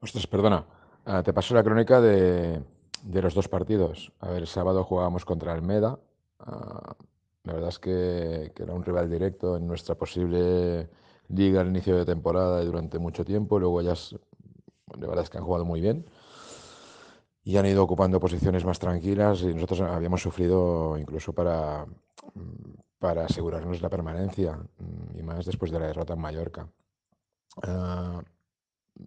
Ostras, perdona. Ah, te paso la crónica de, los dos partidos. A ver, el sábado jugábamos contra Almeda. Ah, la verdad es que, era un rival directo en nuestra posible liga al inicio de temporada y durante mucho tiempo. Luego ya, la verdad es que han jugado muy bien y han ido ocupando posiciones más tranquilas y nosotros habíamos sufrido incluso para, mm, para asegurarnos la permanencia mm, y más después de la derrota en Mallorca. Ah,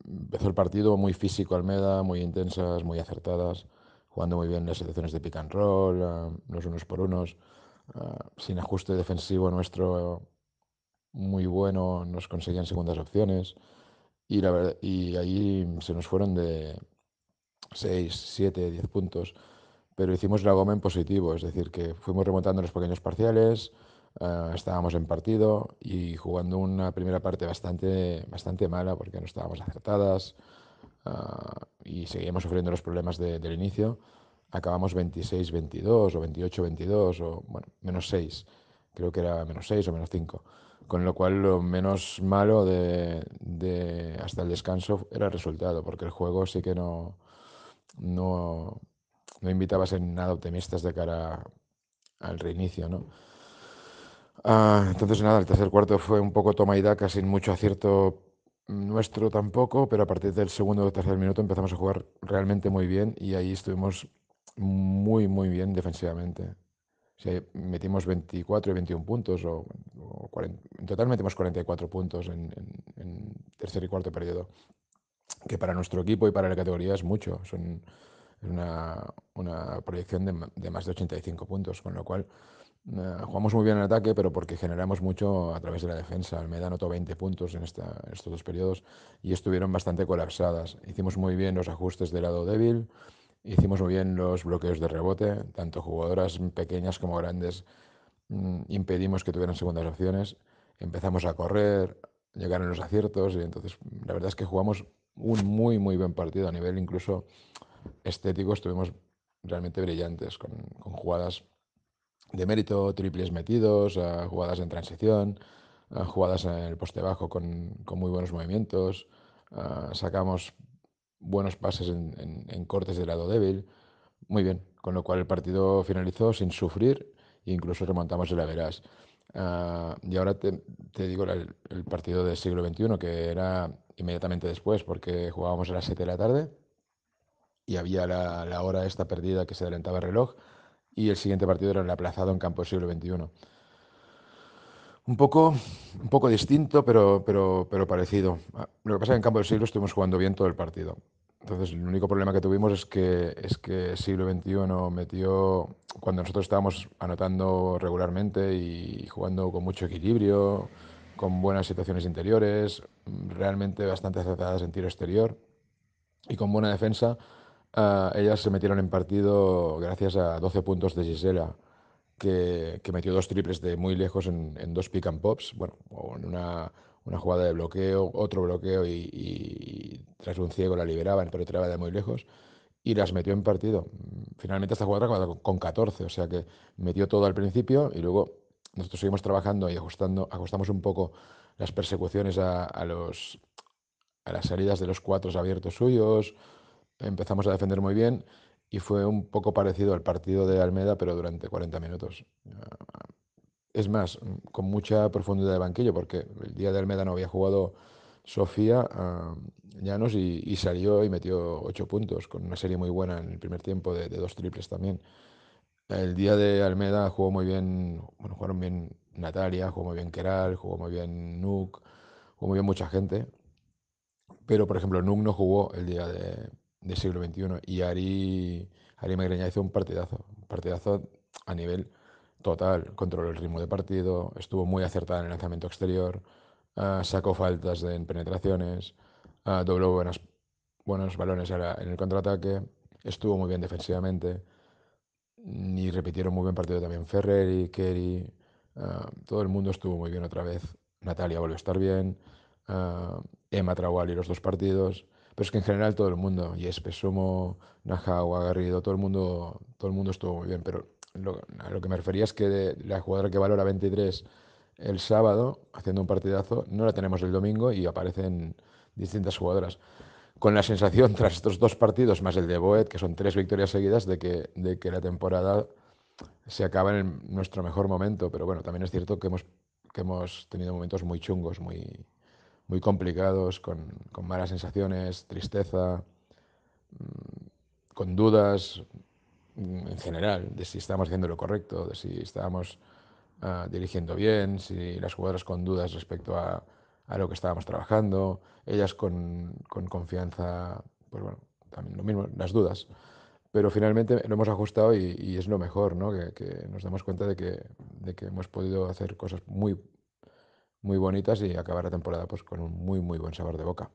empezó el partido muy físico Almeda, muy intensas, muy acertadas, jugando muy bien las situaciones de pick and roll, ah, los unos por unos, ah, sin ajuste defensivo nuestro muy bueno, nos conseguían segundas opciones y, la y ahí se nos fueron de 6, 7, 10 puntos, pero hicimos la goma en positivo, es decir, que fuimos remontando los pequeños parciales, Ah, estábamos en partido y jugando una primera parte bastante, bastante mala porque no estábamos acertadas ah, y seguíamos sufriendo los problemas del inicio. Acabamos 26-22 o 28-22 o bueno, menos 6, creo que era menos 6 o menos 5. Con lo cual lo menos malo de, de hasta el descanso era el resultado, porque el juego sí que no, no, no invitaba a ser nada optimistas de cara al reinicio. ¿no? Ah, entonces nada, el tercer cuarto fue un poco toma y daca, sin mucho acierto nuestro tampoco, pero a partir del segundo o tercer minuto empezamos a jugar realmente muy bien y ahí estuvimos muy, muy bien defensivamente. metimos 24 y 21 puntos, o, 40, en total metimos 44 puntos en, en, tercer y cuarto periodo, que para nuestro equipo y para la categoría es mucho, son una, proyección de, de más de 85 puntos, con lo cual eh, jugamos muy bien en ataque, pero porque generamos mucho a través de la defensa. Almeida anotó 20 puntos en, estos dos periodos y estuvieron bastante colapsadas. Hicimos muy bien los ajustes del lado débil, hicimos muy bien los bloqueos de rebote, tanto jugadoras pequeñas como grandes mm, impedimos que tuvieran segundas opciones. Empezamos a correr, llegaron los aciertos y entonces mm, la verdad es que jugamos un muy, muy buen partido a nivel incluso estético. Estuvimos realmente brillantes con jugadas de mérito, triples metidos, eh, jugadas en transición, eh, jugadas en el poste bajo con, muy buenos movimientos, eh, sacamos buenos pases en, cortes del lado débil. Muy bien, con lo cual el partido finalizó sin sufrir e incluso remontamos el Averas. y ahora te, te digo el, partido del siglo XXI, que era inmediatamente después, porque jugábamos a las 7 de la tarde y había la, la hora esta perdida que se adelantaba el reloj y el siguiente partido era el aplazado en campo del siglo XXI. Un poco, un poco distinto, pero, pero, pero parecido. Ah, lo que pasa es que en campo del siglo estuvimos jugando bien todo el partido. Entonces, el único problema que tuvimos es que, es que siglo XXI metió, cuando nosotros estábamos anotando regularmente y jugando con mucho equilibrio, con buenas situaciones interiores, realmente bastante acertadas en tiro exterior y con buena defensa, Ah, ellas se metieron en partido gracias a 12 puntos de Gisela, que, metió dos triples de muy lejos en, dos pick and pops, bueno, o en una, una jugada de bloqueo, otro bloqueo y, tras un ciego la liberaban, pero tiraba de muy lejos y las metió en partido. Finalmente esta jugada con 14, o sea que metió todo al principio y luego nosotros seguimos trabajando y ajustando, ajustamos un poco las persecuciones a, a los, a las salidas de los cuatro abiertos suyos empezamos a defender muy bien y fue un poco parecido al partido de Almeda, pero durante 40 minutos. Es más, con mucha profundidad de banquillo, porque el día de Almeda no había jugado Sofía ah, Llanos y, salió y metió 8 puntos, con una serie muy buena en el primer tiempo de, dos triples también. El día de Almeda jugó muy bien, bueno, jugaron bien Natalia, jugó muy bien Keral, jugó muy bien Nuk, jugó muy bien mucha gente. Pero, por ejemplo, Nuk no jugó el día de, del siglo XXI. Y Ari, Ari Magreña hizo un partidazo, partidazo a nivel total. Controló el ritmo de partido, estuvo muy acertada en el lanzamiento exterior, ah, sacó faltas en penetraciones, ah, dobló buenos balones en el contraataque, estuvo muy bien defensivamente y repitieron muy buen partido también Ferreri, Kerry, ah, todo el mundo estuvo muy bien otra vez. Natalia volvió a estar bien, Emma y los dos partidos pero es que en general todo el mundo, y Sumo, Najau, Najao, todo el mundo, todo el mundo estuvo muy bien, pero a lo que me refería es que la jugadora que valora 23 el sábado, haciendo un partidazo, no la tenemos el domingo y aparecen distintas jugadoras. Con la sensación, tras estos dos partidos, más el de Boet, que son tres victorias seguidas, de que, de que la temporada se acaba en nuestro mejor momento. Pero bueno, también es cierto que hemos, que hemos tenido momentos muy chungos, muy, muy complicados, con, con malas sensaciones, tristeza, mm, con dudas mm, en general de si estábamos haciendo lo correcto, de si estábamos ah, dirigiendo bien, si las jugadoras con dudas respecto a, a lo que estábamos trabajando, ellas con, con, confianza, pues bueno, también lo mismo, las dudas. Pero finalmente lo hemos ajustado y, y es lo mejor, ¿no? Que, que, nos damos cuenta de que, de que hemos podido hacer cosas muy, muy bonitas y acabar la temporada pues, con un muy, muy buen sabor de boca.